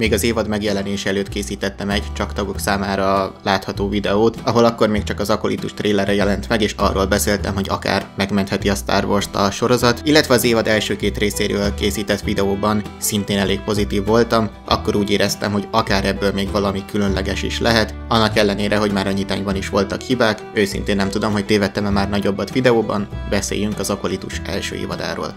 Még az évad megjelenése előtt készítettem egy csak tagok számára látható videót, ahol akkor még csak az Akolitus trélere jelent meg, és arról beszéltem, hogy akár megmentheti a Star wars a sorozat, illetve az évad első két részéről készített videóban szintén elég pozitív voltam, akkor úgy éreztem, hogy akár ebből még valami különleges is lehet, annak ellenére, hogy már a nyitányban is voltak hibák, őszintén nem tudom, hogy tévedtem-e már nagyobbat videóban, beszéljünk az Akolitus első évadáról.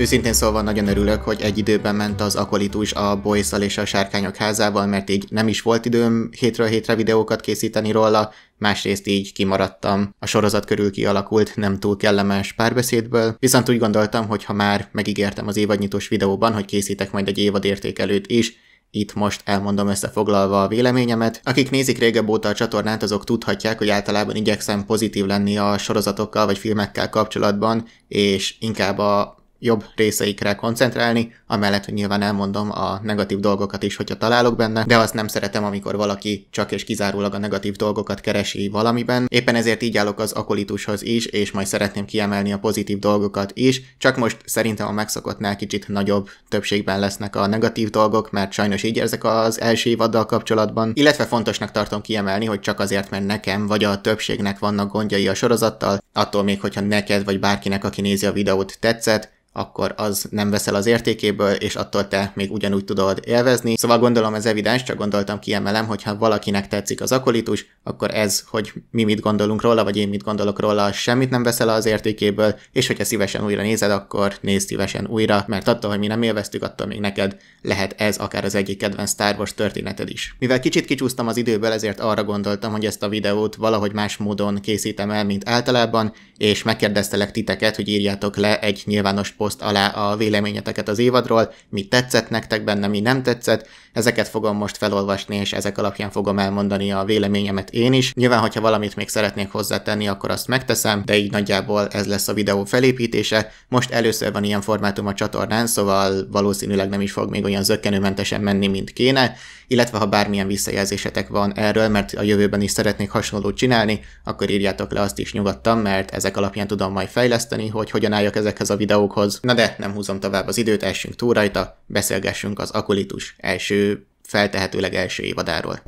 Őszintén szólva nagyon örülök, hogy egy időben ment az akolitus a Boyszal és a Sárkányok házával, mert így nem is volt időm hétről hétre videókat készíteni róla, másrészt így kimaradtam a sorozat körül kialakult nem túl kellemes párbeszédből, viszont úgy gondoltam, hogy ha már megígértem az évadnyitós videóban, hogy készítek majd egy évad értékelőt is, itt most elmondom összefoglalva a véleményemet. Akik nézik régebb óta a csatornát, azok tudhatják, hogy általában igyekszem pozitív lenni a sorozatokkal vagy filmekkel kapcsolatban, és inkább a jobb részeikre koncentrálni, amellett, hogy nyilván elmondom a negatív dolgokat is, hogyha találok benne, de azt nem szeretem, amikor valaki csak és kizárólag a negatív dolgokat keresi valamiben. Éppen ezért így állok az akolitushoz is, és majd szeretném kiemelni a pozitív dolgokat is, csak most szerintem a megszokottnál kicsit nagyobb többségben lesznek a negatív dolgok, mert sajnos így érzek az első évaddal kapcsolatban, illetve fontosnak tartom kiemelni, hogy csak azért, mert nekem vagy a többségnek vannak gondjai a sorozattal, attól még, hogyha neked vagy bárkinek, aki nézi a videót tetszett, akkor az nem veszel az értékéből, és attól te még ugyanúgy tudod élvezni. Szóval gondolom ez evidens, csak gondoltam kiemelem, hogy ha valakinek tetszik az akolitus, akkor ez, hogy mi mit gondolunk róla, vagy én mit gondolok róla, semmit nem veszel az értékéből, és hogyha szívesen újra nézed, akkor nézd szívesen újra, mert attól, hogy mi nem élveztük, attól még neked lehet ez akár az egyik kedvenc Star Wars történeted is. Mivel kicsit kicsúsztam az időből, ezért arra gondoltam, hogy ezt a videót valahogy más módon készítem el, mint általában, és megkérdeztelek titeket, hogy írjátok le egy nyilvános poszt alá a véleményeteket az évadról, mi tetszett nektek benne, mi nem tetszett, Ezeket fogom most felolvasni, és ezek alapján fogom elmondani a véleményemet én is. Nyilván, hogyha valamit még szeretnék hozzátenni, akkor azt megteszem, de így nagyjából ez lesz a videó felépítése. Most először van ilyen formátum a csatornán, szóval valószínűleg nem is fog még olyan zöggenőmentesen menni, mint kéne, illetve ha bármilyen visszajelzésetek van erről, mert a jövőben is szeretnék hasonlót csinálni, akkor írjátok le azt is nyugodtan, mert ezek alapján tudom majd fejleszteni, hogy hogyan álljak ezekhez a videókhoz. Na de nem húzom tovább az időt, essünk túl rajta, beszélgessünk az Akulitus első első, feltehetőleg első évadáról.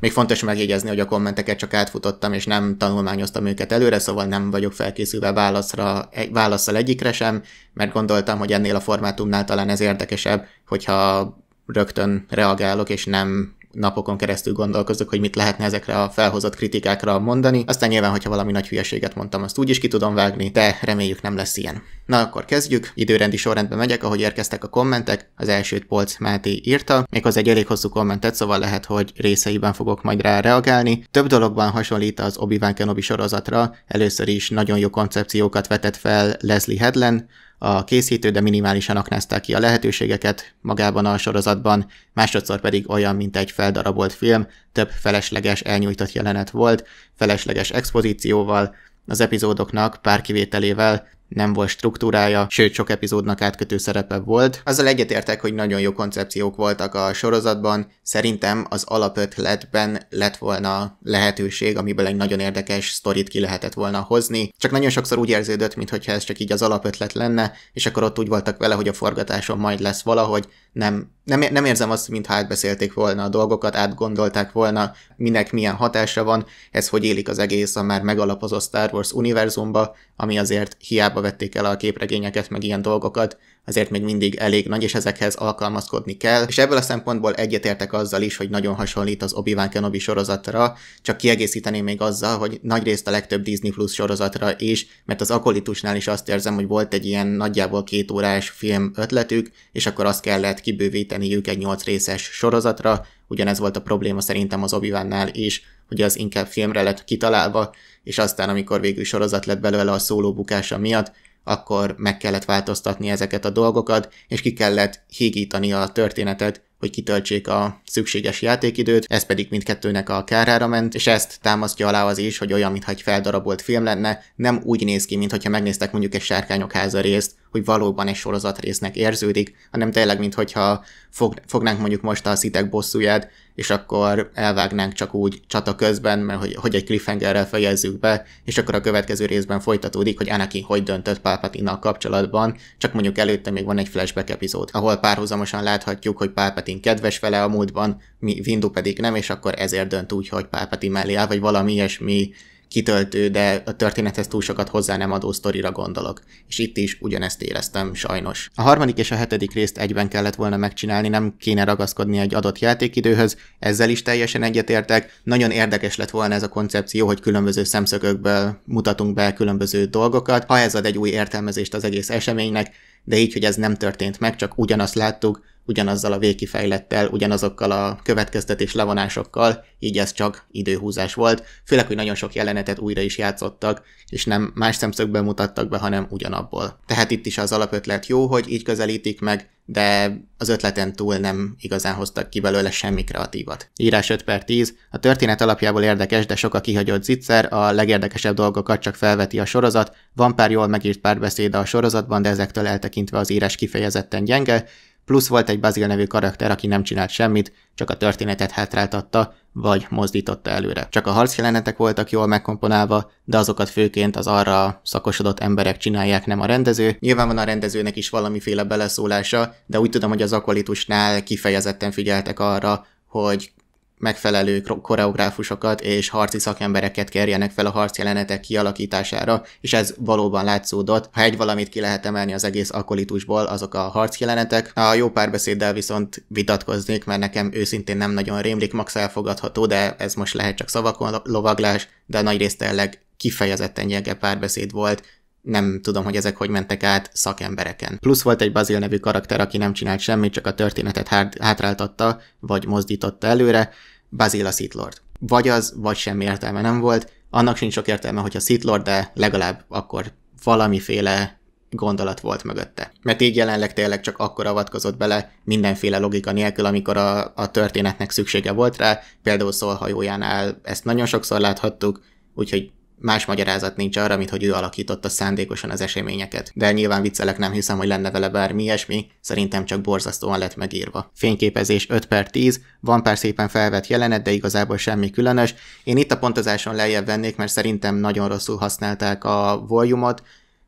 Még fontos megjegyezni, hogy a kommenteket csak átfutottam, és nem tanulmányoztam őket előre, szóval nem vagyok felkészülve válaszra, e, válaszsal egyikre sem, mert gondoltam, hogy ennél a formátumnál talán ez érdekesebb, hogyha rögtön reagálok, és nem napokon keresztül gondolkozok, hogy mit lehetne ezekre a felhozott kritikákra mondani. Aztán nyilván, hogyha valami nagy hülyeséget mondtam, azt úgy is ki tudom vágni, de reméljük nem lesz ilyen. Na akkor kezdjük, időrendi sorrendben megyek, ahogy érkeztek a kommentek. Az elsőt Polc Máté írta, az egy elég hosszú kommentet, szóval lehet, hogy részeiben fogok majd rá reagálni. Több dologban hasonlít az Obi-Wan Kenobi sorozatra, először is nagyon jó koncepciókat vetett fel Leslie Headland, a készítő, de minimálisan aknázta ki a lehetőségeket magában a sorozatban, másodszor pedig olyan, mint egy feldarabolt film, több felesleges elnyújtott jelenet volt, felesleges expozícióval, az epizódoknak pár kivételével nem volt struktúrája, sőt sok epizódnak átkötő szerepe volt. Azzal egyetértek, hogy nagyon jó koncepciók voltak a sorozatban, szerintem az alapötletben lett volna lehetőség, amiből egy nagyon érdekes sztorit ki lehetett volna hozni, csak nagyon sokszor úgy érződött, mintha ez csak így az alapötlet lenne, és akkor ott úgy voltak vele, hogy a forgatáson majd lesz valahogy, nem, nem, nem érzem azt, mintha átbeszélték volna a dolgokat, átgondolták volna, minek milyen hatása van, ez hogy élik az egész a már megalapozott Star Wars univerzumba, ami azért hiába hiába vették el a képregényeket, meg ilyen dolgokat, azért még mindig elég nagy, és ezekhez alkalmazkodni kell. És ebből a szempontból egyetértek azzal is, hogy nagyon hasonlít az Obi-Wan Kenobi sorozatra, csak kiegészíteném még azzal, hogy nagyrészt a legtöbb Disney Plus sorozatra is, mert az Akolitusnál is azt érzem, hogy volt egy ilyen nagyjából két órás film ötletük, és akkor azt kellett kibővíteniük egy nyolc részes sorozatra, ugyanez volt a probléma szerintem az obi is, hogy az inkább filmre lett kitalálva, és aztán amikor végül sorozat lett belőle a szóló bukása miatt, akkor meg kellett változtatni ezeket a dolgokat, és ki kellett hígítani a történetet, hogy kitöltsék a szükséges játékidőt, ez pedig mindkettőnek a kárára ment, és ezt támasztja alá az is, hogy olyan, mintha egy feldarabolt film lenne, nem úgy néz ki, mintha megnéztek mondjuk egy Sárkányok háza részt, hogy valóban egy sorozatrésznek érződik, hanem tényleg, mintha fog, fognánk mondjuk most a szitek bosszúját, és akkor elvágnánk csak úgy csata közben, mert hogy, hogy egy cliffhangerrel fejezzük be, és akkor a következő részben folytatódik, hogy Anakin hogy döntött palpatine kapcsolatban, csak mondjuk előtte még van egy flashback epizód, ahol párhuzamosan láthatjuk, hogy Palpatine kedves vele a múltban, Windu pedig nem, és akkor ezért dönt úgy, hogy Palpatine mellé áll, vagy valami ilyesmi kitöltő, de a történethez túl sokat hozzá nem adó sztorira gondolok. És itt is ugyanezt éreztem, sajnos. A harmadik és a hetedik részt egyben kellett volna megcsinálni, nem kéne ragaszkodni egy adott játékidőhöz, ezzel is teljesen egyetértek. Nagyon érdekes lett volna ez a koncepció, hogy különböző szemszögökből mutatunk be különböző dolgokat. Ha ez ad egy új értelmezést az egész eseménynek, de így, hogy ez nem történt meg, csak ugyanazt láttuk, ugyanazzal a végkifejlettel, ugyanazokkal a következtetés levonásokkal, így ez csak időhúzás volt, főleg, hogy nagyon sok jelenetet újra is játszottak, és nem más szemszögben mutattak be, hanem ugyanabból. Tehát itt is az alapötlet jó, hogy így közelítik meg, de az ötleten túl nem igazán hoztak ki belőle semmi kreatívat. Írás 5 per 10. A történet alapjából érdekes, de sok a kihagyott zicser, a legérdekesebb dolgokat csak felveti a sorozat, van pár jól megírt párbeszéd a sorozatban, de ezektől eltekintve az írás kifejezetten gyenge, plusz volt egy Bazil nevű karakter, aki nem csinált semmit, csak a történetet hátráltatta, vagy mozdította előre. Csak a harc jelenetek voltak jól megkomponálva, de azokat főként az arra szakosodott emberek csinálják, nem a rendező. Nyilván van a rendezőnek is valamiféle beleszólása, de úgy tudom, hogy az akolitusnál kifejezetten figyeltek arra, hogy megfelelő koreográfusokat és harci szakembereket kerjenek fel a jelenetek kialakítására, és ez valóban látszódott. Ha egy valamit ki lehet emelni az egész akolitusból, azok a jelenetek. A jó párbeszéddel viszont vitatkoznék, mert nekem őszintén nem nagyon rémlik, max elfogadható, de ez most lehet csak szavakon lovaglás, de részt tényleg kifejezetten gyenge párbeszéd volt, nem tudom, hogy ezek hogy mentek át szakembereken. Plusz volt egy Bazil nevű karakter, aki nem csinált semmit, csak a történetet hátráltatta, vagy mozdította előre, Bazil a Sith Lord. Vagy az, vagy semmi értelme nem volt, annak sincs sok értelme, a Sith Lord, de legalább akkor valamiféle gondolat volt mögötte. Mert így jelenleg tényleg csak akkor avatkozott bele mindenféle logika nélkül, amikor a, a történetnek szüksége volt rá, például szólhajójánál ezt nagyon sokszor láthattuk, úgyhogy más magyarázat nincs arra, mint hogy ő alakította szándékosan az eseményeket. De nyilván viccelek, nem hiszem, hogy lenne vele bármi ilyesmi, szerintem csak borzasztóan lett megírva. Fényképezés 5 per 10, van pár szépen felvett jelenet, de igazából semmi különös. Én itt a pontozáson lejjebb vennék, mert szerintem nagyon rosszul használták a volumot,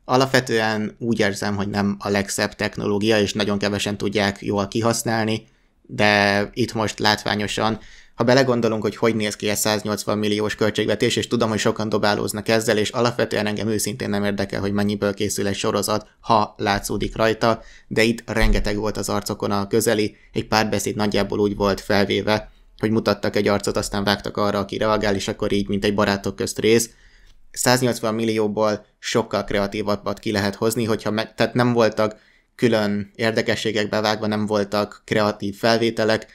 Alapvetően úgy érzem, hogy nem a legszebb technológia, és nagyon kevesen tudják jól kihasználni, de itt most látványosan ha belegondolunk, hogy hogy néz ki ez 180 milliós költségvetés, és tudom, hogy sokan dobálóznak ezzel, és alapvetően engem őszintén nem érdekel, hogy mennyiből készül egy sorozat, ha látszódik rajta, de itt rengeteg volt az arcokon a közeli, egy párbeszéd nagyjából úgy volt felvéve, hogy mutattak egy arcot, aztán vágtak arra, aki reagál, és akkor így, mint egy barátok közt rész. 180 millióból sokkal kreatívabbat ki lehet hozni, hogyha meg, tehát nem voltak külön érdekességek bevágva, nem voltak kreatív felvételek,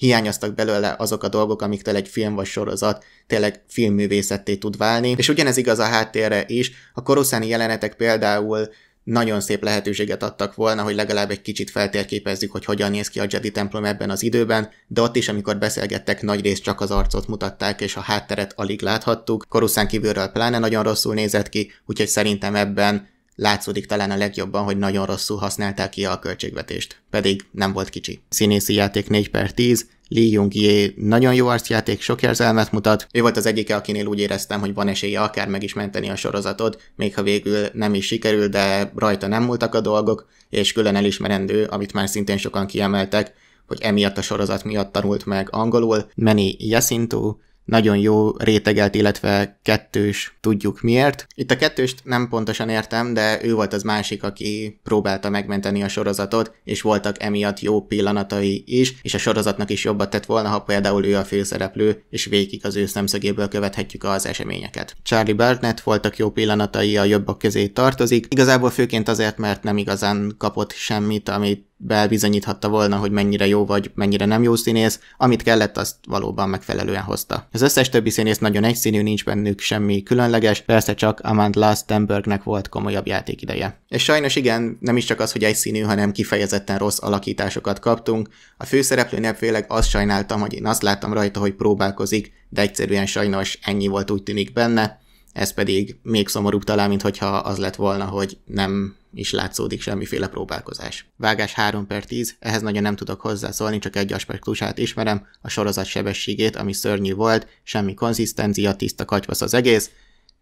hiányoztak belőle azok a dolgok, amiktől egy film vagy sorozat tényleg filmművészetté tud válni, és ugyanez igaz a háttérre is, a koroszáni jelenetek például nagyon szép lehetőséget adtak volna, hogy legalább egy kicsit feltérképezzük, hogy hogyan néz ki a Jedi templom ebben az időben, de ott is, amikor beszélgettek, nagy rész csak az arcot mutatták, és a hátteret alig láthattuk. Koruszán kívülről pláne nagyon rosszul nézett ki, úgyhogy szerintem ebben Látszódik talán a legjobban, hogy nagyon rosszul használták ki a költségvetést, pedig nem volt kicsi. Színészi játék 4 per 10, Li jung -ye nagyon jó arcjáték, sok érzelmet mutat. Ő volt az egyike, akinél úgy éreztem, hogy van esélye akár meg is menteni a sorozatot, még ha végül nem is sikerül, de rajta nem múltak a dolgok, és külön elismerendő, amit már szintén sokan kiemeltek, hogy emiatt a sorozat miatt tanult meg angolul, Meni Jacinto, nagyon jó rétegelt, illetve kettős, tudjuk miért. Itt a kettőst nem pontosan értem, de ő volt az másik, aki próbálta megmenteni a sorozatot, és voltak emiatt jó pillanatai is, és a sorozatnak is jobbat tett volna, ha például ő a főszereplő, és végig az ő szemszögéből követhetjük az eseményeket. Charlie Burnett voltak jó pillanatai, a jobbak közé tartozik, igazából főként azért, mert nem igazán kapott semmit, amit bebizonyíthatta volna, hogy mennyire jó vagy, mennyire nem jó színész, amit kellett, azt valóban megfelelően hozta. Az összes többi színész nagyon egyszínű, nincs bennük semmi különleges, persze csak Amand Lastenbergnek volt komolyabb játékideje. És sajnos igen, nem is csak az, hogy egyszínű, hanem kifejezetten rossz alakításokat kaptunk. A főszereplőnél főleg azt sajnáltam, hogy én azt láttam rajta, hogy próbálkozik, de egyszerűen sajnos ennyi volt úgy tűnik benne, ez pedig még szomorúbb talán, mint hogyha az lett volna, hogy nem is látszódik semmiféle próbálkozás. Vágás 3 per 10, ehhez nagyon nem tudok hozzászólni, csak egy aspektusát ismerem, a sorozat sebességét, ami szörnyű volt, semmi konzisztencia, tiszta katyvasz az egész.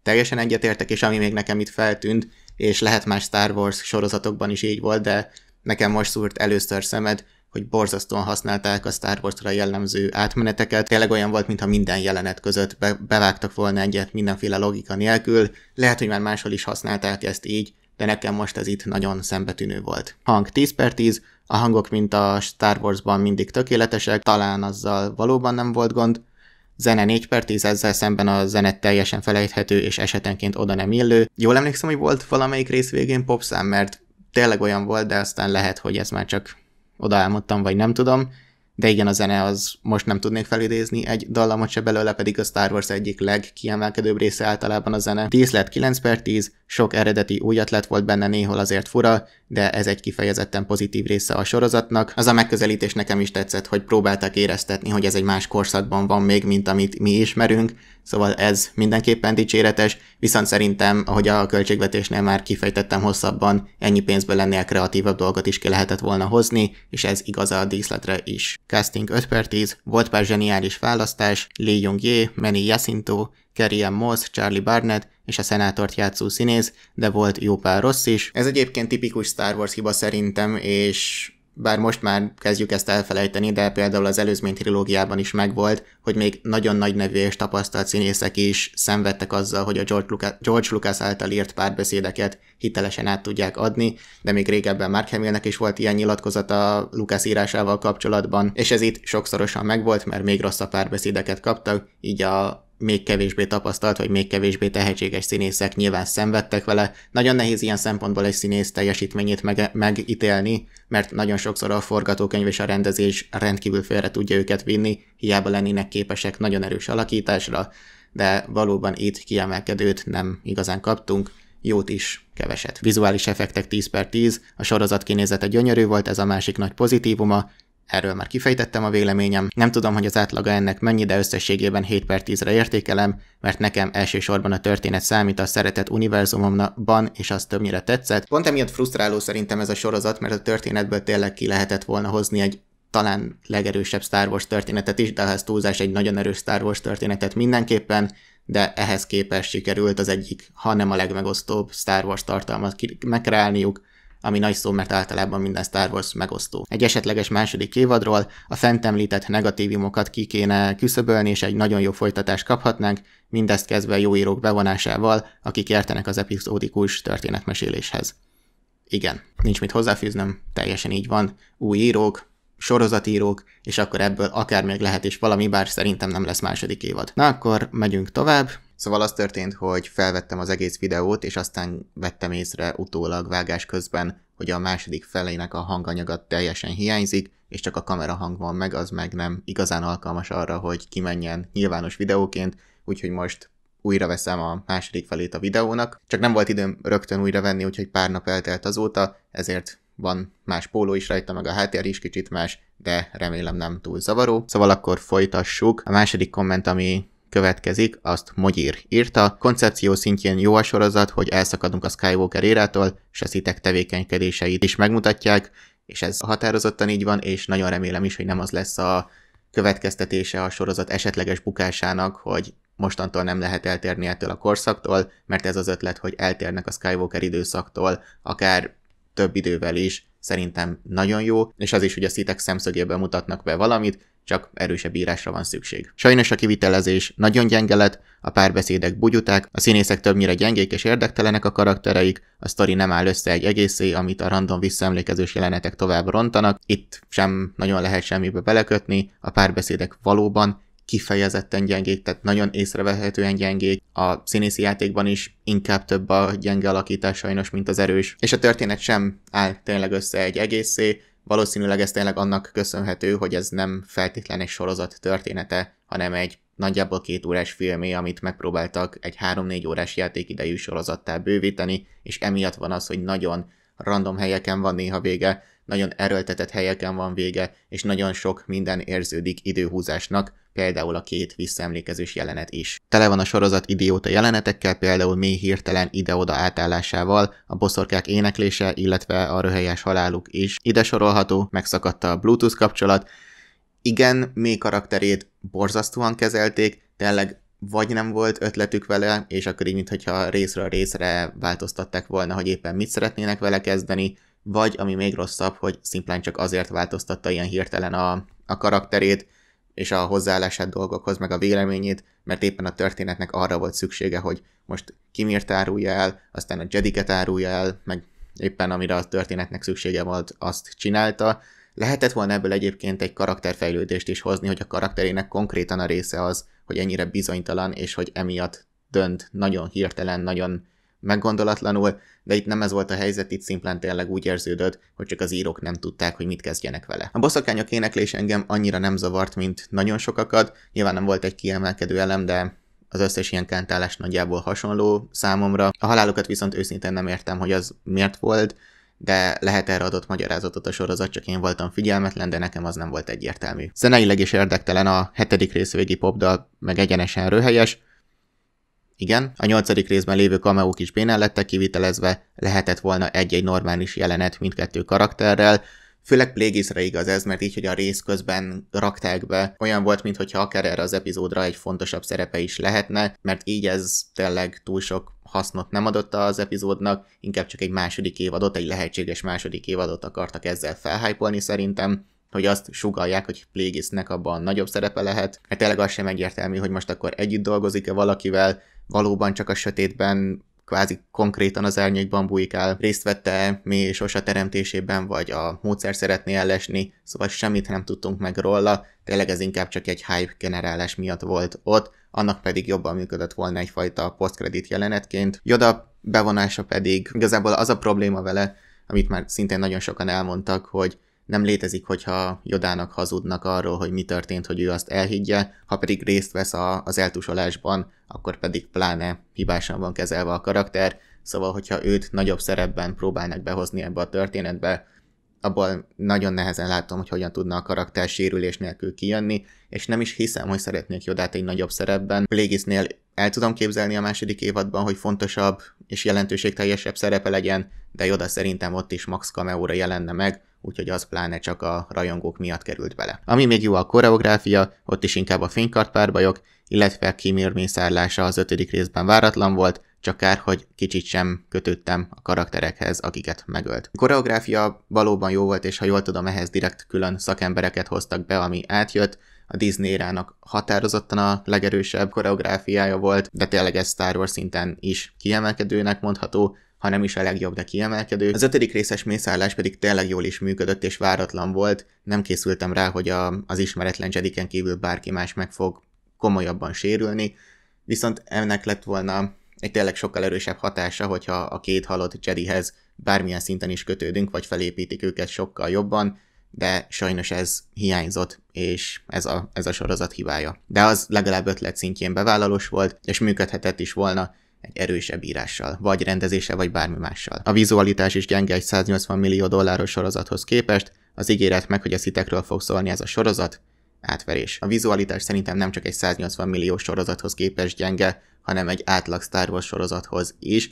Teljesen egyetértek, és ami még nekem itt feltűnt, és lehet más Star Wars sorozatokban is így volt, de nekem most szúrt először szemed, hogy borzasztóan használták a Star Wars-ra jellemző átmeneteket. Tényleg olyan volt, mintha minden jelenet között be- bevágtak volna egyet mindenféle logika nélkül. Lehet, hogy már máshol is használták ezt így, de nekem most ez itt nagyon szembetűnő volt. Hang 10 per 10, a hangok, mint a Star Wars-ban mindig tökéletesek, talán azzal valóban nem volt gond, zene 4 per 10, ezzel szemben a zene teljesen felejthető és esetenként oda nem illő. Jól emlékszem, hogy volt valamelyik rész végén popszám, mert tényleg olyan volt, de aztán lehet, hogy ez már csak oda álmodtam, vagy nem tudom, de igen, a zene az most nem tudnék felidézni egy dallamot se belőle, pedig a Star Wars egyik legkiemelkedőbb része általában a zene. 10 lett 9 per 10, sok eredeti új lett volt benne néhol azért fura, de ez egy kifejezetten pozitív része a sorozatnak. Az a megközelítés nekem is tetszett, hogy próbáltak éreztetni, hogy ez egy más korszakban van még, mint amit mi ismerünk, Szóval ez mindenképpen dicséretes, viszont szerintem, ahogy a költségvetésnél már kifejtettem hosszabban, ennyi pénzből ennél kreatívabb dolgot is ki lehetett volna hozni, és ez igaz a díszletre is. Casting 5 per 10, volt pár zseniális választás, Lee Jung Ye, Manny Jacinto, Kerry M. Moss, Charlie Barnett és a szenátort játszó színész, de volt jó pár rossz is. Ez egyébként tipikus Star Wars hiba szerintem, és bár most már kezdjük ezt elfelejteni, de például az előzmény trilógiában is megvolt, hogy még nagyon nagy nevű és tapasztalt színészek is szenvedtek azzal, hogy a George Lucas, George Lucas által írt párbeszédeket hitelesen át tudják adni, de még régebben Mark Hamillnek is volt ilyen nyilatkozata Lucas írásával kapcsolatban, és ez itt sokszorosan megvolt, mert még rosszabb párbeszédeket kaptak, így a még kevésbé tapasztalt, vagy még kevésbé tehetséges színészek nyilván szenvedtek vele. Nagyon nehéz ilyen szempontból egy színész teljesítményét meg- megítélni, mert nagyon sokszor a forgatókönyv és a rendezés rendkívül félre tudja őket vinni, hiába lennének képesek nagyon erős alakításra, de valóban itt kiemelkedőt nem igazán kaptunk jót is, keveset. Vizuális effektek 10 per 10, a sorozat kinézete gyönyörű volt, ez a másik nagy pozitívuma, Erről már kifejtettem a véleményem, nem tudom, hogy az átlaga ennek mennyi, de összességében 7 per 10-re értékelem, mert nekem elsősorban a történet számít a szeretett univerzumomban, és az többnyire tetszett. Pont emiatt frusztráló szerintem ez a sorozat, mert a történetből tényleg ki lehetett volna hozni egy talán legerősebb Star Wars történetet is, de ehhez túlzás, egy nagyon erős Star Wars történetet mindenképpen, de ehhez képest sikerült az egyik, ha nem a legmegosztóbb Star Wars tartalmat megkreálniuk, ami nagy szó, mert általában minden Star Wars megosztó. Egy esetleges második évadról a fent említett negatívumokat ki kéne küszöbölni, és egy nagyon jó folytatást kaphatnánk, mindezt kezdve jó írók bevonásával, akik értenek az epizódikus történetmeséléshez. Igen, nincs mit hozzáfűznöm, teljesen így van. Új írók, sorozatírók, és akkor ebből akár még lehet is valami, bár szerintem nem lesz második évad. Na akkor megyünk tovább, Szóval az történt, hogy felvettem az egész videót, és aztán vettem észre utólag vágás közben, hogy a második felének a hanganyaga teljesen hiányzik, és csak a kamera hang van meg, az meg nem igazán alkalmas arra, hogy kimenjen nyilvános videóként, úgyhogy most újra veszem a második felét a videónak. Csak nem volt időm rögtön újra venni, úgyhogy pár nap eltelt azóta, ezért van más póló is rajta, meg a háttér is kicsit más, de remélem nem túl zavaró. Szóval akkor folytassuk. A második komment, ami következik, azt Mogyír írta. Koncepció szintjén jó a sorozat, hogy elszakadunk a Skywalker érától, és a szitek tevékenykedéseit is megmutatják, és ez határozottan így van, és nagyon remélem is, hogy nem az lesz a következtetése a sorozat esetleges bukásának, hogy mostantól nem lehet eltérni ettől a korszaktól, mert ez az ötlet, hogy eltérnek a Skywalker időszaktól, akár több idővel is, szerintem nagyon jó, és az is, hogy a szitek szemszögéből mutatnak be valamit, csak erősebb írásra van szükség. Sajnos a kivitelezés nagyon gyenge lett, a párbeszédek bugyuták, a színészek többnyire gyengék és érdektelenek a karaktereik, a sztori nem áll össze egy egészé, amit a random visszaemlékezős jelenetek tovább rontanak, itt sem nagyon lehet semmibe belekötni, a párbeszédek valóban kifejezetten gyengék, tehát nagyon észrevehetően gyengék. A színészi játékban is inkább több a gyenge alakítás sajnos, mint az erős. És a történet sem áll tényleg össze egy egészé, Valószínűleg ez tényleg annak köszönhető, hogy ez nem feltétlen egy sorozat története, hanem egy nagyjából két órás filmé, amit megpróbáltak egy 3-4 órás játékidejű sorozattá bővíteni, és emiatt van az, hogy nagyon random helyeken van néha vége, nagyon erőltetett helyeken van vége, és nagyon sok minden érződik időhúzásnak, például a két visszaemlékezős jelenet is. Tele van a sorozat idióta jelenetekkel, például mély hirtelen ide-oda átállásával, a boszorkák éneklése, illetve a röhelyes haláluk is. Ide sorolható, megszakadta a Bluetooth kapcsolat, igen, mély karakterét borzasztóan kezelték, tényleg vagy nem volt ötletük vele, és akkor így, mintha részről részre változtatták volna, hogy éppen mit szeretnének vele kezdeni, vagy ami még rosszabb, hogy szimplán csak azért változtatta ilyen hirtelen a, a karakterét, és a hozzáállását dolgokhoz, meg a véleményét, mert éppen a történetnek arra volt szüksége, hogy most Kimirt árulja el, aztán a Jediket árulja el, meg éppen amire a történetnek szüksége volt, azt csinálta. Lehetett volna ebből egyébként egy karakterfejlődést is hozni, hogy a karakterének konkrétan a része az, hogy ennyire bizonytalan, és hogy emiatt dönt nagyon hirtelen, nagyon meggondolatlanul, de itt nem ez volt a helyzet, itt szimplán tényleg úgy érződött, hogy csak az írók nem tudták, hogy mit kezdjenek vele. A boszorkányok éneklés engem annyira nem zavart, mint nagyon sokakat, nyilván nem volt egy kiemelkedő elem, de az összes ilyen kántálás nagyjából hasonló számomra. A halálokat viszont őszintén nem értem, hogy az miért volt, de lehet erre adott magyarázatot a sorozat, csak én voltam figyelmetlen, de nekem az nem volt egyértelmű. Zeneileg is érdektelen a hetedik rész végi popdal, meg egyenesen röhelyes, igen, a nyolcadik részben lévő kameók is bénán lettek kivitelezve, lehetett volna egy-egy normális jelenet mindkettő karakterrel, Főleg Plagisra igaz ez, mert így, hogy a rész közben rakták be, olyan volt, mintha akár erre az epizódra egy fontosabb szerepe is lehetne, mert így ez tényleg túl sok hasznot nem adott az epizódnak, inkább csak egy második évadot, egy lehetséges második évadot akartak ezzel felhájpolni szerintem, hogy azt sugalják, hogy Plagisnek abban nagyobb szerepe lehet, mert hát tényleg az sem egyértelmű, hogy most akkor együtt dolgozik-e valakivel, valóban csak a sötétben kvázi konkrétan az árnyékban bujkál, részt vette mi és Osa teremtésében, vagy a módszer szeretné ellesni, szóval semmit nem tudtunk meg róla, tényleg ez inkább csak egy hype generálás miatt volt ott, annak pedig jobban működött volna egyfajta posztkredit jelenetként. Joda bevonása pedig igazából az a probléma vele, amit már szintén nagyon sokan elmondtak, hogy nem létezik, hogyha Jodának hazudnak arról, hogy mi történt, hogy ő azt elhiggye, ha pedig részt vesz a, az eltusolásban, akkor pedig pláne hibásan van kezelve a karakter, szóval hogyha őt nagyobb szerepben próbálnak behozni ebbe a történetbe, abból nagyon nehezen látom, hogy hogyan tudna a karakter sérülés nélkül kijönni, és nem is hiszem, hogy szeretnék Jodát egy nagyobb szerepben. Plagisnél el tudom képzelni a második évadban, hogy fontosabb és jelentőségteljesebb szerepe legyen, de Joda szerintem ott is max kameóra jelenne meg, úgyhogy az pláne csak a rajongók miatt került bele. Ami még jó a koreográfia, ott is inkább a párbajok, illetve a kimérmészárlása az ötödik részben váratlan volt, csak kár, hogy kicsit sem kötöttem a karakterekhez, akiket megölt. A koreográfia valóban jó volt, és ha jól tudom, ehhez direkt külön szakembereket hoztak be, ami átjött, a Disney rának határozottan a legerősebb koreográfiája volt, de tényleg ez Star Wars szinten is kiemelkedőnek mondható, ha nem is a legjobb, de kiemelkedő. Az ötödik részes mészállás pedig tényleg jól is működött és váratlan volt, nem készültem rá, hogy a, az ismeretlen Jediken kívül bárki más meg fog komolyabban sérülni, viszont ennek lett volna egy tényleg sokkal erősebb hatása, hogyha a két halott Jedihez bármilyen szinten is kötődünk, vagy felépítik őket sokkal jobban, de sajnos ez hiányzott, és ez a, ez a sorozat hibája. De az legalább ötlet szintjén bevállalós volt, és működhetett is volna, egy erősebb írással, vagy rendezése, vagy bármi mással. A vizualitás is gyenge egy 180 millió dolláros sorozathoz képest, az ígéret meg, hogy a szitekről fog szólni ez a sorozat, átverés. A vizualitás szerintem nem csak egy 180 millió sorozathoz képest gyenge, hanem egy átlag Star Wars sorozathoz is.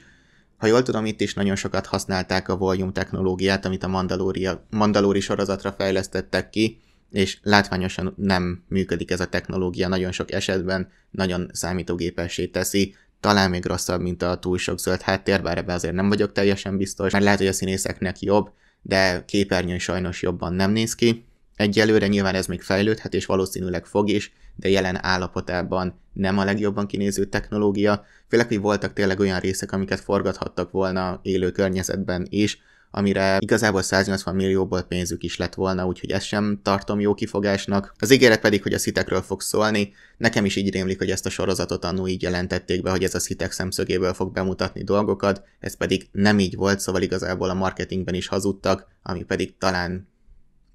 Ha jól tudom, itt is nagyon sokat használták a volume technológiát, amit a Mandalória, Mandalóri sorozatra fejlesztettek ki, és látványosan nem működik ez a technológia, nagyon sok esetben nagyon számítógépessé teszi, talán még rosszabb, mint a túl sok zöld háttér, bár ebben azért nem vagyok teljesen biztos, mert lehet, hogy a színészeknek jobb, de képernyőn sajnos jobban nem néz ki. Egyelőre nyilván ez még fejlődhet, és valószínűleg fog is, de jelen állapotában nem a legjobban kinéző technológia, főleg, hogy voltak tényleg olyan részek, amiket forgathattak volna élő környezetben is, amire igazából 180 millióból pénzük is lett volna, úgyhogy ezt sem tartom jó kifogásnak. Az ígéret pedig, hogy a szitekről fog szólni, nekem is így rémlik, hogy ezt a sorozatot annó így jelentették be, hogy ez a szitek szemszögéből fog bemutatni dolgokat, ez pedig nem így volt, szóval igazából a marketingben is hazudtak, ami pedig talán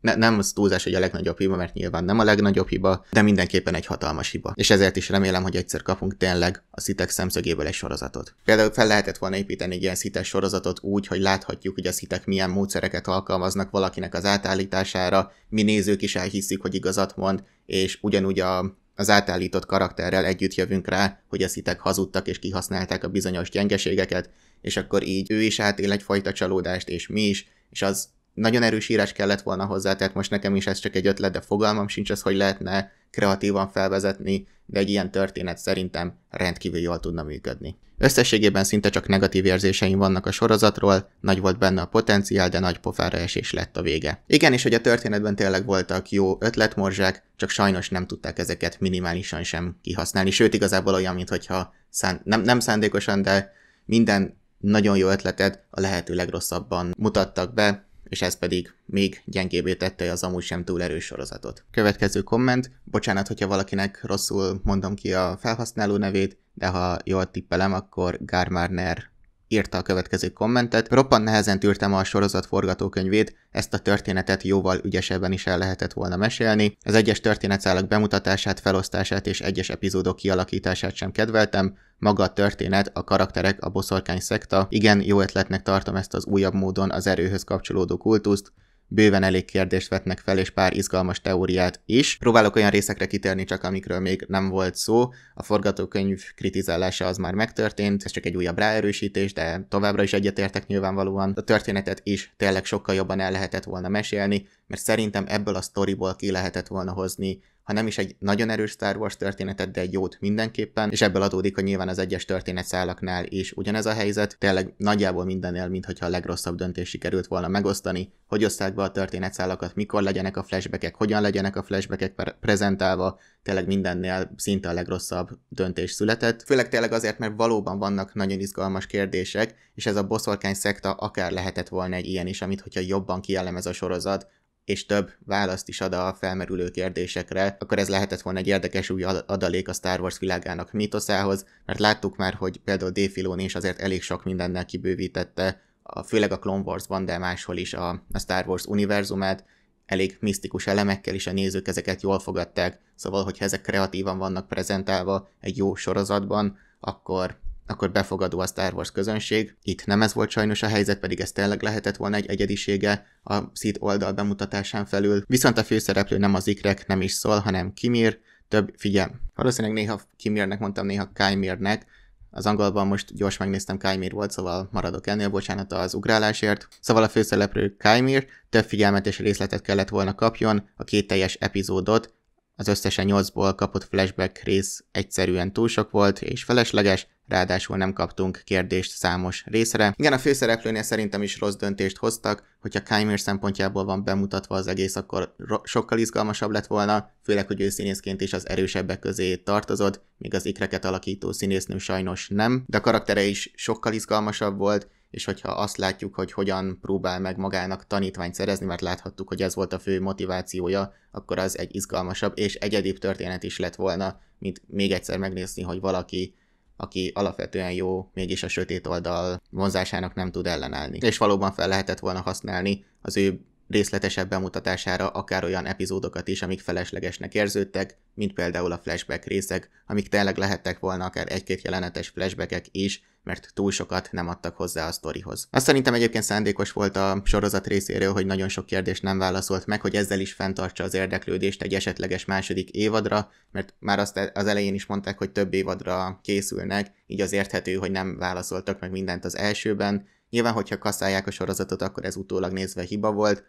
ne, nem az túlzás, hogy a legnagyobb hiba, mert nyilván nem a legnagyobb hiba, de mindenképpen egy hatalmas hiba. És ezért is remélem, hogy egyszer kapunk tényleg a szitek szemszögéből egy sorozatot. Például fel lehetett volna építeni egy ilyen szites sorozatot úgy, hogy láthatjuk, hogy a szitek milyen módszereket alkalmaznak valakinek az átállítására, mi nézők is elhiszik, hogy igazat mond, és ugyanúgy a az átállított karakterrel együtt jövünk rá, hogy a szitek hazudtak és kihasználták a bizonyos gyengeségeket, és akkor így ő is átél egyfajta csalódást, és mi is, és az nagyon erős írás kellett volna hozzá, tehát most nekem is ez csak egy ötlet, de fogalmam sincs az, hogy lehetne kreatívan felvezetni, de egy ilyen történet szerintem rendkívül jól tudna működni. Összességében szinte csak negatív érzéseim vannak a sorozatról, nagy volt benne a potenciál, de nagy pofára esés lett a vége. Igen, és hogy a történetben tényleg voltak jó ötletmorzsák, csak sajnos nem tudták ezeket minimálisan sem kihasználni, sőt igazából olyan, mintha szán- nem, nem szándékosan, de minden nagyon jó ötletet a lehető legrosszabban mutattak be, és ez pedig még gyengébbé tette az amúgy sem túl erős sorozatot. Következő komment, bocsánat, hogyha valakinek rosszul mondom ki a felhasználó nevét, de ha jól tippelem, akkor Garmarner írta a következő kommentet. Roppan nehezen tűrtem a sorozat forgatókönyvét, ezt a történetet jóval ügyesebben is el lehetett volna mesélni. Az egyes történetszálak bemutatását, felosztását és egyes epizódok kialakítását sem kedveltem, maga a történet, a karakterek, a boszorkány szekta. Igen, jó ötletnek tartom ezt az újabb módon az erőhöz kapcsolódó kultuszt, bőven elég kérdést vetnek fel, és pár izgalmas teóriát is. Próbálok olyan részekre kitérni csak, amikről még nem volt szó. A forgatókönyv kritizálása az már megtörtént, ez csak egy újabb ráerősítés, de továbbra is egyetértek nyilvánvalóan. A történetet is tényleg sokkal jobban el lehetett volna mesélni, mert szerintem ebből a sztoriból ki lehetett volna hozni ha nem is egy nagyon erős Star Wars történetet, de egy jót mindenképpen, és ebből adódik, hogy nyilván az egyes történetszálaknál is ugyanez a helyzet, tényleg nagyjából mindennél, mintha a legrosszabb döntés sikerült volna megosztani, hogy osszák be a történetszálakat, mikor legyenek a flashbackek, hogyan legyenek a flashbackek prezentálva, tényleg mindennél szinte a legrosszabb döntés született. Főleg tényleg azért, mert valóban vannak nagyon izgalmas kérdések, és ez a boszorkány szekta akár lehetett volna egy ilyen is, amit hogyha jobban kielemez a sorozat, és több választ is ad a felmerülő kérdésekre, akkor ez lehetett volna egy érdekes új adalék a Star Wars világának mítoszához, mert láttuk már, hogy például Défilón Filoni is azért elég sok mindennel kibővítette, a, főleg a Clone Wars-ban, de máshol is a, a Star Wars univerzumát, elég misztikus elemekkel is a nézők ezeket jól fogadták, szóval hogyha ezek kreatívan vannak prezentálva egy jó sorozatban, akkor akkor befogadó a Star Wars közönség. Itt nem ez volt sajnos a helyzet, pedig ez tényleg lehetett volna egy egyedisége a Sith oldal bemutatásán felül. Viszont a főszereplő nem az ikrek, nem is szól, hanem Kimir, több figyel. Valószínűleg néha Kimirnek mondtam, néha Kaimirnek, az angolban most gyors megnéztem, Kaimir volt, szóval maradok ennél, bocsánat az ugrálásért. Szóval a főszereplő Kaimir több figyelmet és részletet kellett volna kapjon, a két teljes epizódot, az összesen 8-ból kapott flashback rész egyszerűen túl sok volt és felesleges, ráadásul nem kaptunk kérdést számos részre. Igen, a főszereplőnél szerintem is rossz döntést hoztak, hogyha Kaimér szempontjából van bemutatva az egész, akkor ro- sokkal izgalmasabb lett volna, főleg, hogy ő színészként is az erősebbek közé tartozott, míg az ikreket alakító színésznő sajnos nem, de a karaktere is sokkal izgalmasabb volt, és hogyha azt látjuk, hogy hogyan próbál meg magának tanítványt szerezni, mert láthattuk, hogy ez volt a fő motivációja, akkor az egy izgalmasabb és egyedibb történet is lett volna, mint még egyszer megnézni, hogy valaki aki alapvetően jó, mégis a sötét oldal vonzásának nem tud ellenállni. És valóban fel lehetett volna használni az ő részletesebb bemutatására akár olyan epizódokat is, amik feleslegesnek érződtek, mint például a flashback részek, amik tényleg lehettek volna akár egy-két jelenetes flashbackek is, mert túl sokat nem adtak hozzá a sztorihoz. Azt szerintem egyébként szándékos volt a sorozat részéről, hogy nagyon sok kérdést nem válaszolt meg, hogy ezzel is fenntartsa az érdeklődést egy esetleges második évadra, mert már azt e- az elején is mondták, hogy több évadra készülnek, így az érthető, hogy nem válaszoltak meg mindent az elsőben. Nyilván, hogyha kaszálják a sorozatot, akkor ez utólag nézve hiba volt,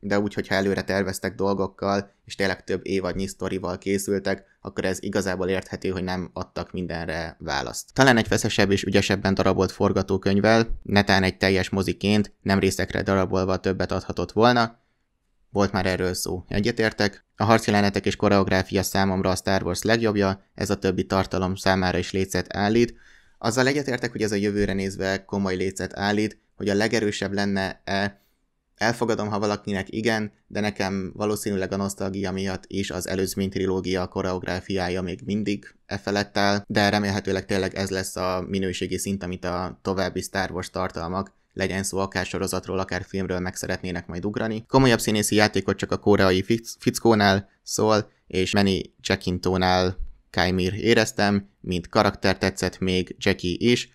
de úgy, hogyha előre terveztek dolgokkal, és tényleg több évadnyi sztorival készültek, akkor ez igazából érthető, hogy nem adtak mindenre választ. Talán egy feszesebb és ügyesebben darabolt forgatókönyvvel, netán egy teljes moziként, nem részekre darabolva többet adhatott volna, volt már erről szó, egyetértek. A harcjelenetek és koreográfia számomra a Star Wars legjobbja, ez a többi tartalom számára is lécet állít. Azzal egyetértek, hogy ez a jövőre nézve komoly lécet állít, hogy a legerősebb lenne-e Elfogadom, ha valakinek igen, de nekem valószínűleg a nosztalgia miatt is az előzmény trilógia koreográfiája még mindig e felett áll, de remélhetőleg tényleg ez lesz a minőségi szint, amit a további Star Wars tartalmak legyen szó akár sorozatról, akár filmről meg szeretnének majd ugrani. Komolyabb színészi játékot csak a koreai fic- fickónál, szól és Manny Jackintónál Kaimir éreztem, mint karakter tetszett még Jackie is,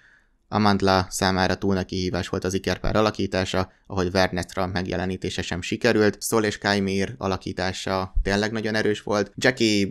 Amandla számára túl nagy kihívás volt az ikerpár alakítása, ahogy Vernetra megjelenítése sem sikerült, Szol és Kaimir alakítása tényleg nagyon erős volt. Jackie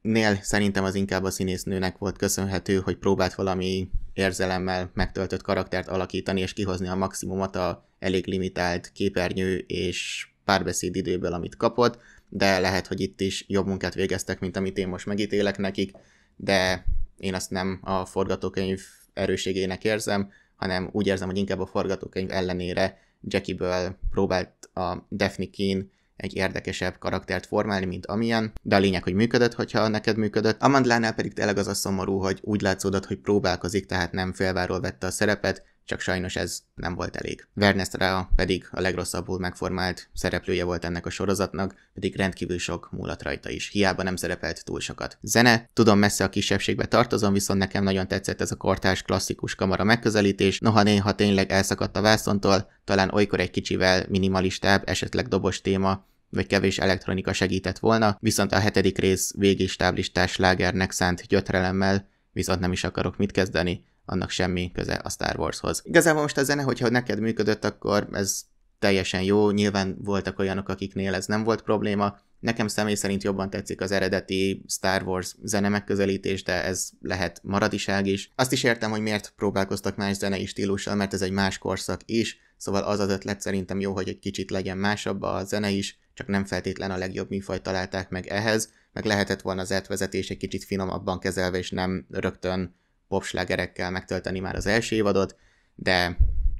Nél szerintem az inkább a színésznőnek volt köszönhető, hogy próbált valami érzelemmel megtöltött karaktert alakítani, és kihozni a maximumot a elég limitált képernyő és párbeszéd időből, amit kapott, de lehet, hogy itt is jobb munkát végeztek, mint amit én most megítélek nekik, de én azt nem a forgatókönyv erőségének érzem, hanem úgy érzem, hogy inkább a forgatókönyv ellenére Jackieből próbált a Daphne Keen egy érdekesebb karaktert formálni, mint amilyen, de a lényeg, hogy működött, hogyha neked működött. Amandlánál pedig tényleg az a szomorú, hogy úgy látszódott, hogy próbálkozik, tehát nem félváról vette a szerepet, csak sajnos ez nem volt elég. Vernestra pedig a legrosszabbul megformált szereplője volt ennek a sorozatnak, pedig rendkívül sok múlat rajta is, hiába nem szerepelt túl sokat. Zene, tudom messze a kisebbségbe tartozom, viszont nekem nagyon tetszett ez a kortás klasszikus kamara megközelítés, noha néha tényleg elszakadt a vászontól, talán olykor egy kicsivel minimalistább, esetleg dobos téma, vagy kevés elektronika segített volna, viszont a hetedik rész végig stáblistás lágernek szánt gyötrelemmel, viszont nem is akarok mit kezdeni, annak semmi köze a Star Warshoz. Igazából most a zene, hogyha neked működött, akkor ez teljesen jó, nyilván voltak olyanok, akiknél ez nem volt probléma, Nekem személy szerint jobban tetszik az eredeti Star Wars zene megközelítés, de ez lehet maradiság is. Azt is értem, hogy miért próbálkoztak más zenei stílussal, mert ez egy más korszak is, szóval az az ötlet szerintem jó, hogy egy kicsit legyen másabb a zene is, csak nem feltétlen a legjobb műfajt találták meg ehhez, meg lehetett volna az átvezetés egy kicsit finomabban kezelve, és nem rögtön popslágerekkel megtölteni már az első évadot, de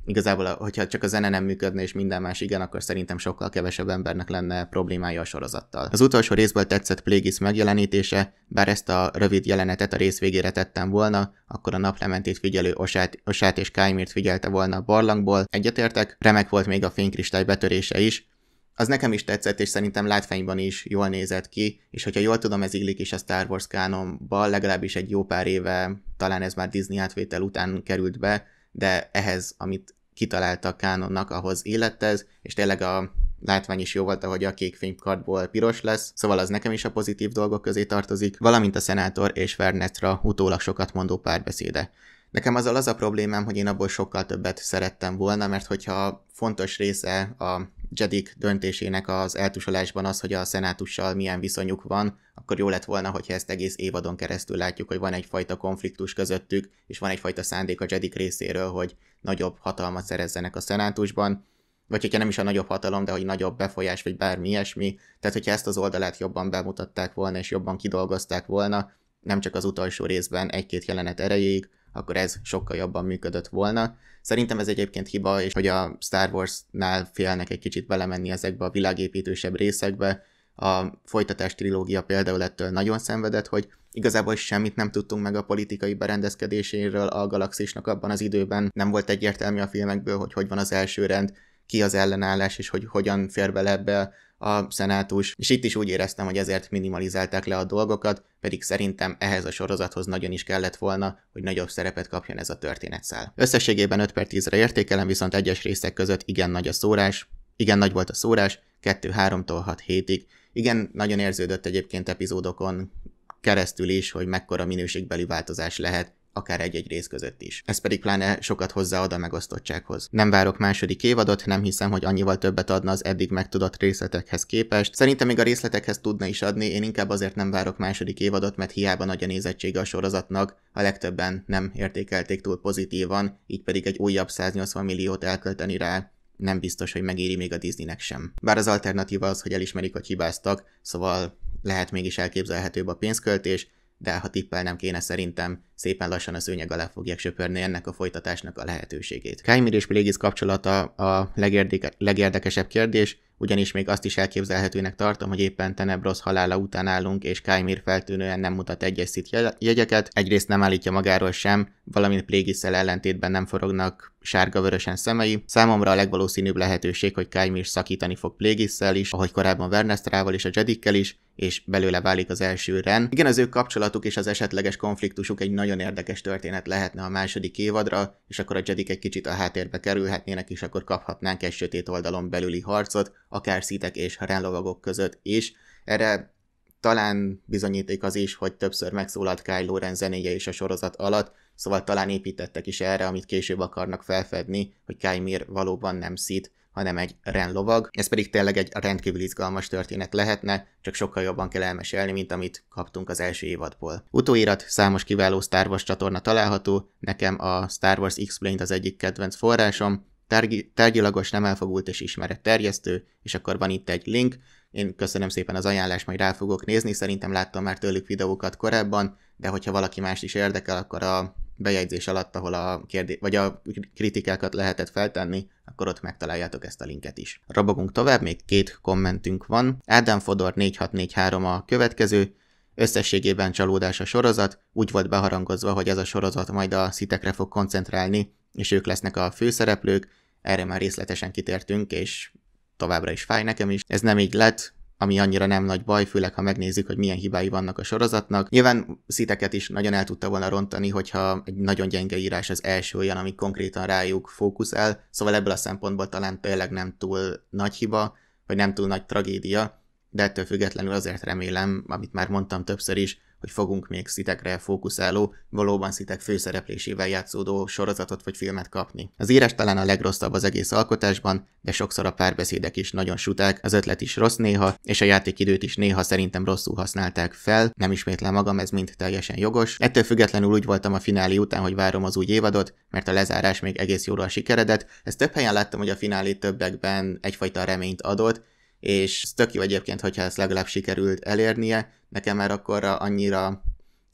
igazából, hogyha csak a zene nem működne és minden más igen, akkor szerintem sokkal kevesebb embernek lenne problémája a sorozattal. Az utolsó részből tetszett Plégis megjelenítése, bár ezt a rövid jelenetet a rész végére tettem volna, akkor a naplementét figyelő Osát, Osát és Kájmért figyelte volna a barlangból. Egyetértek, remek volt még a fénykristály betörése is, az nekem is tetszett, és szerintem látványban is jól nézett ki, és hogyha jól tudom, ez illik is a Star Wars kánonba, legalábbis egy jó pár éve, talán ez már Disney átvétel után került be, de ehhez, amit kitalálta a kánonnak, ahhoz életez, és tényleg a látvány is jó volt, ahogy a kék fénykardból piros lesz, szóval az nekem is a pozitív dolgok közé tartozik, valamint a szenátor és Vernetra utólag sokat mondó párbeszéde. Nekem azzal az a problémám, hogy én abból sokkal többet szerettem volna, mert hogyha fontos része a Jedik döntésének az eltusolásban az, hogy a szenátussal milyen viszonyuk van, akkor jó lett volna, hogyha ezt egész évadon keresztül látjuk, hogy van egyfajta konfliktus közöttük, és van egyfajta szándék a Jedik részéről, hogy nagyobb hatalmat szerezzenek a szenátusban, vagy hogyha nem is a nagyobb hatalom, de hogy nagyobb befolyás, vagy bármi ilyesmi. Tehát, hogyha ezt az oldalát jobban bemutatták volna, és jobban kidolgozták volna, nem csak az utolsó részben egy-két jelenet erejéig, akkor ez sokkal jobban működött volna. Szerintem ez egyébként hiba, és hogy a Star Wars-nál félnek egy kicsit belemenni ezekbe a világépítősebb részekbe. A folytatás trilógia például ettől nagyon szenvedett, hogy igazából semmit nem tudtunk meg a politikai berendezkedéséről a galaxisnak abban az időben. Nem volt egyértelmű a filmekből, hogy hogy van az első rend, ki az ellenállás, és hogy hogyan fér bele ebbe a szenátus, és itt is úgy éreztem, hogy ezért minimalizálták le a dolgokat, pedig szerintem ehhez a sorozathoz nagyon is kellett volna, hogy nagyobb szerepet kapjon ez a történetszál. Összességében 5 per 10-re értékelem, viszont egyes részek között igen nagy a szórás, igen nagy volt a szórás, 2-3-tól 6-7-ig. Igen, nagyon érződött egyébként epizódokon keresztül is, hogy mekkora minőségbeli változás lehet akár egy-egy rész között is. Ez pedig pláne sokat hozzáad a megosztottsághoz. Nem várok második évadot, nem hiszem, hogy annyival többet adna az eddig megtudott részletekhez képest. Szerintem még a részletekhez tudna is adni, én inkább azért nem várok második évadot, mert hiába nagy a nézettsége a sorozatnak, a legtöbben nem értékelték túl pozitívan, így pedig egy újabb 180 milliót elkölteni rá nem biztos, hogy megéri még a Disneynek sem. Bár az alternatíva az, hogy elismerik, hogy hibáztak, szóval lehet mégis elképzelhetőbb a pénzköltés, de ha nem kéne szerintem, szépen lassan a szőnyeg alá fogják söpörni ennek a folytatásnak a lehetőségét. Kálymir és Plégis kapcsolata a legérdeke- legérdekesebb kérdés, ugyanis még azt is elképzelhetőnek tartom, hogy éppen Tenebrosz halála után állunk, és Kaimir feltűnően nem mutat egyes szit jegyeket, egyrészt nem állítja magáról sem, valamint Plégisszel ellentétben nem forognak sárga-vörösen szemei. Számomra a legvalószínűbb lehetőség, hogy Kaimir szakítani fog Plégisszel is, ahogy korábban Vernestrával és a Jedikkel is, és belőle válik az első ren. Igen, az ő kapcsolatuk és az esetleges konfliktusuk egy nagyon érdekes történet lehetne a második évadra, és akkor a Jedik egy kicsit a háttérbe kerülhetnének, és akkor kaphatnánk egy sötét oldalon belüli harcot, akár szitek és renlovagok között is. Erre talán bizonyíték az is, hogy többször megszólalt Kylo Ren zenéje is a sorozat alatt, szóval talán építettek is erre, amit később akarnak felfedni, hogy Kymir valóban nem szít, hanem egy renlovag. Ez pedig tényleg egy rendkívül izgalmas történet lehetne, csak sokkal jobban kell elmesélni, mint amit kaptunk az első évadból. Utóirat számos kiváló Star Wars csatorna található, nekem a Star Wars Explained az egyik kedvenc forrásom, tárgy, tárgyilagos, nem elfogult és terjesztő és akkor van itt egy link. Én köszönöm szépen az ajánlást, majd rá fogok nézni, szerintem láttam már tőlük videókat korábban, de hogyha valaki más is érdekel, akkor a bejegyzés alatt, ahol a kérdé- vagy a kritikákat lehetett feltenni, akkor ott megtaláljátok ezt a linket is. Robogunk tovább, még két kommentünk van. Ádám Fodor 4643 a következő, Összességében csalódás a sorozat, úgy volt beharangozva, hogy ez a sorozat majd a szitekre fog koncentrálni, és ők lesznek a főszereplők, erre már részletesen kitértünk, és továbbra is fáj nekem is. Ez nem így lett, ami annyira nem nagy baj, főleg ha megnézzük, hogy milyen hibái vannak a sorozatnak. Nyilván sziteket is nagyon el tudta volna rontani, hogyha egy nagyon gyenge írás az első olyan, ami konkrétan rájuk fókuszál, szóval ebből a szempontból talán tényleg nem túl nagy hiba, vagy nem túl nagy tragédia, de ettől függetlenül azért remélem, amit már mondtam többször is, hogy fogunk még szitekre fókuszáló, valóban szitek főszereplésével játszódó sorozatot vagy filmet kapni. Az írás talán a legrosszabb az egész alkotásban, de sokszor a párbeszédek is nagyon suták, az ötlet is rossz néha, és a játékidőt is néha szerintem rosszul használták fel, nem ismétlem magam, ez mind teljesen jogos. Ettől függetlenül úgy voltam a finálé után, hogy várom az új évadot, mert a lezárás még egész jóra sikeredett. Ezt több helyen láttam, hogy a finálé többekben egyfajta reményt adott, és ez tök jó egyébként, hogyha ezt legalább sikerült elérnie, nekem már akkor annyira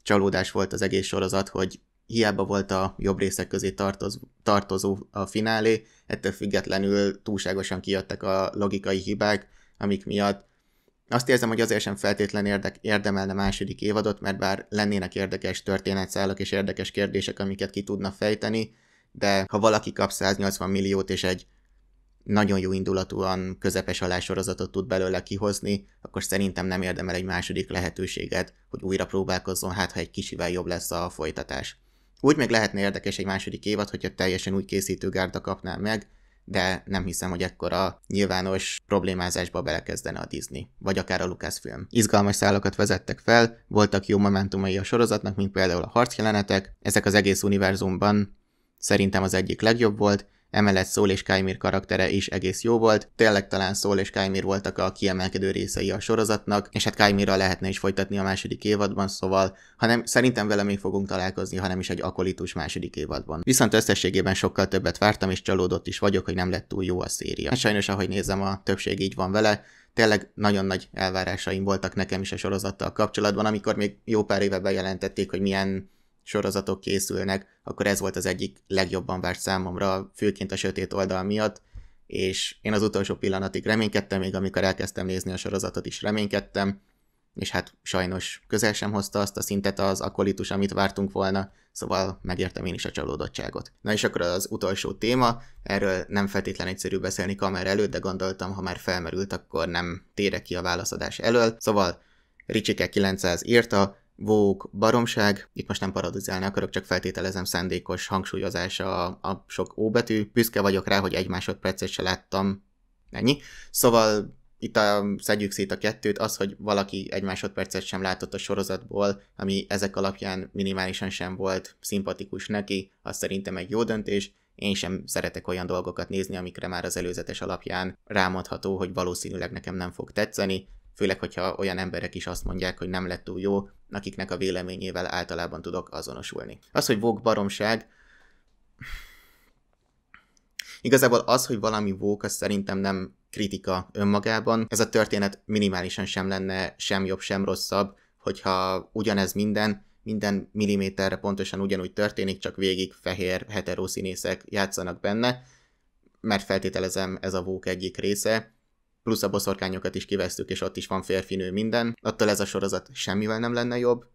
csalódás volt az egész sorozat, hogy hiába volt a jobb részek közé tartoz, tartozó a finálé, ettől függetlenül túlságosan kijöttek a logikai hibák, amik miatt azt érzem, hogy azért sem feltétlen érdek, érdemelne második évadot, mert bár lennének érdekes történetszálak és érdekes kérdések, amiket ki tudna fejteni, de ha valaki kap 180 milliót és egy nagyon jó indulatúan közepes alásorozatot tud belőle kihozni, akkor szerintem nem érdemel egy második lehetőséget, hogy újra próbálkozzon, hát ha egy kicsivel jobb lesz a folytatás. Úgy még lehetne érdekes egy második évad, hogyha teljesen új gárda kapná meg, de nem hiszem, hogy ekkora nyilvános problémázásba belekezdene a Disney, vagy akár a Lucasfilm. Izgalmas szálakat vezettek fel, voltak jó momentumai a sorozatnak, mint például a harcjelenetek, ezek az egész univerzumban szerintem az egyik legjobb volt, Emellett Szól és Kaimir karaktere is egész jó volt, tényleg talán Szól és Kaimir voltak a kiemelkedő részei a sorozatnak, és hát Kaimirral lehetne is folytatni a második évadban, szóval hanem szerintem vele még fogunk találkozni, hanem is egy akolitus második évadban. Viszont összességében sokkal többet vártam, és csalódott is vagyok, hogy nem lett túl jó a széria. Hát sajnos, ahogy nézem, a többség így van vele, tényleg nagyon nagy elvárásaim voltak nekem is a sorozattal kapcsolatban, amikor még jó pár éve bejelentették, hogy milyen sorozatok készülnek, akkor ez volt az egyik legjobban várt számomra, főként a sötét oldal miatt, és én az utolsó pillanatig reménykedtem, még amikor elkezdtem nézni a sorozatot is reménykedtem, és hát sajnos közel sem hozta azt a szintet az akolitus, amit vártunk volna, szóval megértem én is a csalódottságot. Na és akkor az utolsó téma, erről nem feltétlen egyszerű beszélni kamera előtt, de gondoltam, ha már felmerült, akkor nem térek ki a válaszadás elől, szóval Ricsike 900 írta, vók, baromság, itt most nem paradizálni akarok, csak feltételezem szándékos hangsúlyozása a, a sok óbetű, büszke vagyok rá, hogy egy másodpercet se láttam, ennyi. Szóval itt a, szedjük szét a kettőt, az, hogy valaki egy másodpercet sem látott a sorozatból, ami ezek alapján minimálisan sem volt szimpatikus neki, az szerintem egy jó döntés, én sem szeretek olyan dolgokat nézni, amikre már az előzetes alapján rámadható, hogy valószínűleg nekem nem fog tetszeni, Főleg, hogyha olyan emberek is azt mondják, hogy nem lett túl jó, akiknek a véleményével általában tudok azonosulni. Az, hogy vók baromság, Igazából az, hogy valami vók, az szerintem nem kritika önmagában. Ez a történet minimálisan sem lenne sem jobb, sem rosszabb, hogyha ugyanez minden, minden milliméterre pontosan ugyanúgy történik, csak végig fehér heteroszínészek játszanak benne, mert feltételezem ez a vók egyik része, plusz a boszorkányokat is kivesztük, és ott is van férfinő minden. Attól ez a sorozat semmivel nem lenne jobb.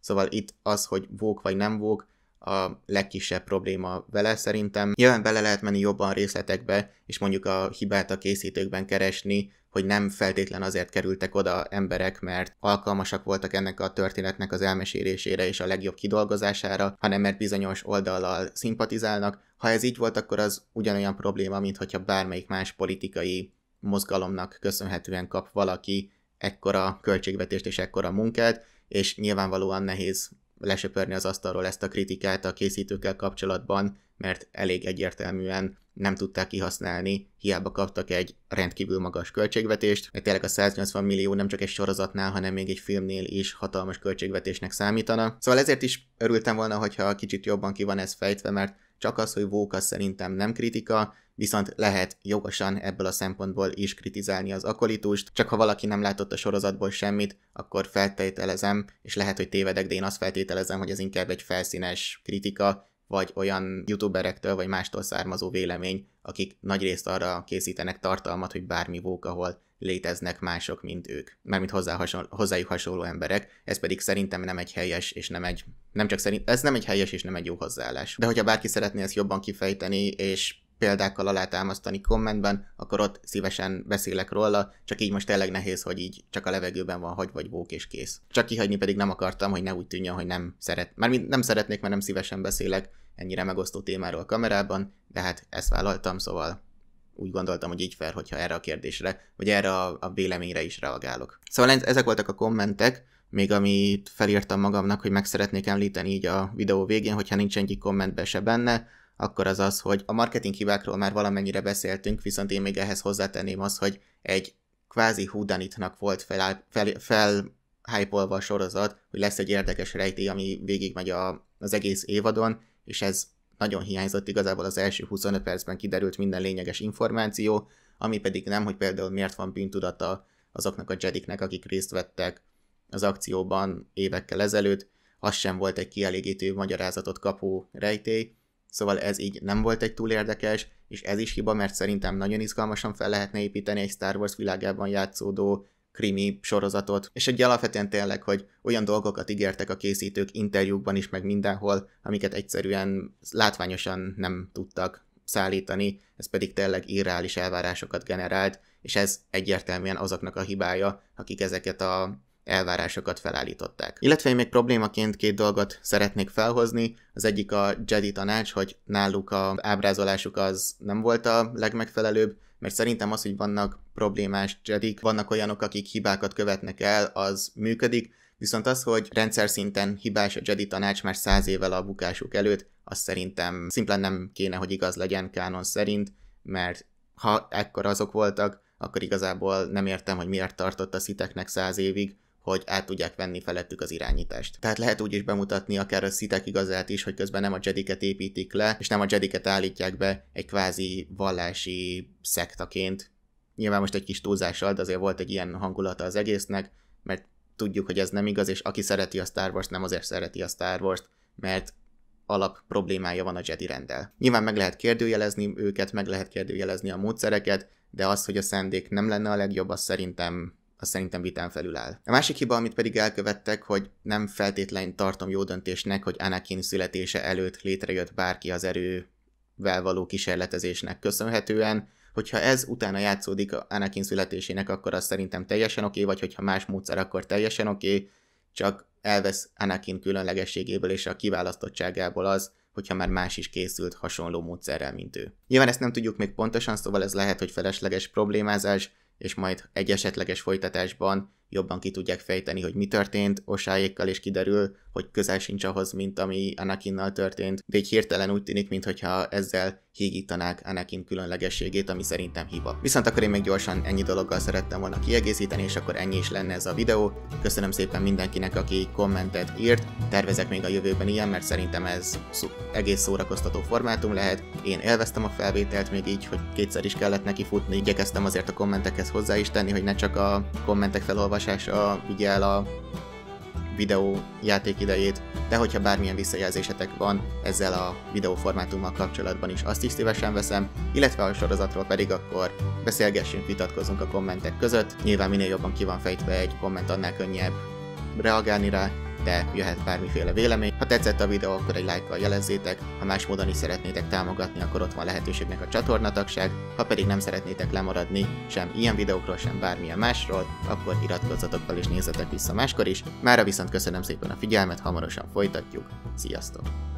Szóval itt az, hogy vók vagy nem vók, a legkisebb probléma vele szerintem. Nyilván bele lehet menni jobban részletekbe, és mondjuk a hibát a készítőkben keresni, hogy nem feltétlen azért kerültek oda emberek, mert alkalmasak voltak ennek a történetnek az elmesélésére és a legjobb kidolgozására, hanem mert bizonyos oldallal szimpatizálnak. Ha ez így volt, akkor az ugyanolyan probléma, mint hogyha bármelyik más politikai mozgalomnak köszönhetően kap valaki ekkora költségvetést és ekkora munkát, és nyilvánvalóan nehéz lesöpörni az asztalról ezt a kritikát a készítőkkel kapcsolatban, mert elég egyértelműen nem tudták kihasználni, hiába kaptak egy rendkívül magas költségvetést. Mert tényleg a 180 millió nem csak egy sorozatnál, hanem még egy filmnél is hatalmas költségvetésnek számítana. Szóval ezért is örültem volna, hogyha kicsit jobban ki van ez fejtve, mert csak az, hogy vóka szerintem nem kritika, viszont lehet jogosan ebből a szempontból is kritizálni az akolitust, csak ha valaki nem látott a sorozatból semmit, akkor feltételezem, és lehet, hogy tévedek, de én azt feltételezem, hogy ez inkább egy felszínes kritika, vagy olyan youtuberektől, vagy mástól származó vélemény, akik nagyrészt arra készítenek tartalmat, hogy bármi vóka ahol léteznek mások, mint ők. Mármint hozzá hasonló, hozzájuk hasonló emberek, ez pedig szerintem nem egy helyes, és nem egy, nem csak szerint, ez nem egy helyes és nem egy jó hozzáállás. De hogyha bárki szeretné ezt jobban kifejteni, és példákkal alátámasztani kommentben, akkor ott szívesen beszélek róla, csak így most tényleg nehéz, hogy így csak a levegőben van hagy vagy bók és kész. Csak kihagyni pedig nem akartam, hogy ne úgy tűnjön, hogy nem szeret. Már nem szeretnék, mert nem szívesen beszélek ennyire megosztó témáról a kamerában, de hát ezt vállaltam, szóval úgy gondoltam, hogy így fel, hogyha erre a kérdésre, vagy erre a, a véleményre is reagálok. Szóval ezek voltak a kommentek, még amit felírtam magamnak, hogy meg szeretnék említeni így a videó végén, hogyha nincs egyik kommentbe se benne, akkor az az, hogy a marketing hibákról már valamennyire beszéltünk, viszont én még ehhez hozzátenném az, hogy egy kvázi húdanitnak volt fel, fel, fel hype-olva a sorozat, hogy lesz egy érdekes rejtély, ami végigmegy a, az egész évadon, és ez nagyon hiányzott igazából az első 25 percben kiderült minden lényeges információ, ami pedig nem, hogy például miért van bűntudata azoknak a Jediknek, akik részt vettek az akcióban évekkel ezelőtt, az sem volt egy kielégítő magyarázatot kapó rejtély, szóval ez így nem volt egy túl érdekes, és ez is hiba, mert szerintem nagyon izgalmasan fel lehetne építeni egy Star Wars világában játszódó krimi sorozatot, és egy alapvetően tényleg, hogy olyan dolgokat ígértek a készítők interjúkban is, meg mindenhol, amiket egyszerűen látványosan nem tudtak szállítani, ez pedig tényleg irreális elvárásokat generált, és ez egyértelműen azoknak a hibája, akik ezeket a elvárásokat felállították. Illetve én még problémaként két dolgot szeretnék felhozni. Az egyik a Jedi tanács, hogy náluk a ábrázolásuk az nem volt a legmegfelelőbb, mert szerintem az, hogy vannak problémás jedik, vannak olyanok, akik hibákat követnek el, az működik, viszont az, hogy rendszer szinten hibás a Jedi tanács már száz évvel a bukásuk előtt, az szerintem szimplán nem kéne, hogy igaz legyen kánon szerint, mert ha ekkor azok voltak, akkor igazából nem értem, hogy miért tartott a sziteknek száz évig, hogy át tudják venni felettük az irányítást. Tehát lehet úgy is bemutatni akár a szitek igazát is, hogy közben nem a jediket építik le, és nem a jediket állítják be egy kvázi vallási szektaként. Nyilván most egy kis túlzással, de azért volt egy ilyen hangulata az egésznek, mert tudjuk, hogy ez nem igaz, és aki szereti a Star Wars, nem azért szereti a Star Wars-t, mert alap problémája van a Jedi rendel. Nyilván meg lehet kérdőjelezni őket, meg lehet kérdőjelezni a módszereket, de az, hogy a szendék nem lenne a legjobb, az szerintem az szerintem vitán felül áll. A másik hiba, amit pedig elkövettek, hogy nem feltétlenül tartom jó döntésnek, hogy Anakin születése előtt létrejött bárki az erővel való kísérletezésnek köszönhetően, hogyha ez utána játszódik Anakin születésének, akkor az szerintem teljesen oké, okay, vagy hogyha más módszer, akkor teljesen oké, okay, csak elvesz Anakin különlegességéből és a kiválasztottságából az, hogyha már más is készült hasonló módszerrel, mint ő. Nyilván ezt nem tudjuk még pontosan, szóval ez lehet, hogy felesleges problémázás, és majd egy esetleges folytatásban jobban ki tudják fejteni, hogy mi történt osáékkal, és kiderül, hogy közel sincs ahhoz, mint ami Anakinnal történt, de így hirtelen úgy tűnik, mintha ezzel hígítanák Anakin különlegességét, ami szerintem hiba. Viszont akkor én még gyorsan ennyi dologgal szerettem volna kiegészíteni, és akkor ennyi is lenne ez a videó. Köszönöm szépen mindenkinek, aki kommentet írt, tervezek még a jövőben ilyen, mert szerintem ez egész szórakoztató formátum lehet. Én élveztem a felvételt még így, hogy kétszer is kellett neki futni, igyekeztem azért a kommentekhez hozzá is tenni, hogy ne csak a kommentek felolvasása vigyel a videó játék idejét, de hogyha bármilyen visszajelzésetek van ezzel a videóformátummal kapcsolatban is, azt is szívesen veszem, illetve a sorozatról pedig akkor beszélgessünk, vitatkozunk a kommentek között. Nyilván minél jobban ki van fejtve egy komment, annál könnyebb reagálni rá, de jöhet bármiféle vélemény. Ha tetszett a videó, akkor egy lájkkal jelezzétek, ha más módon is szeretnétek támogatni, akkor ott van lehetőségnek a csatornatagság, ha pedig nem szeretnétek lemaradni sem ilyen videókról, sem bármilyen másról, akkor iratkozzatok fel és nézzetek vissza máskor is. Mára viszont köszönöm szépen a figyelmet, hamarosan folytatjuk. Sziasztok!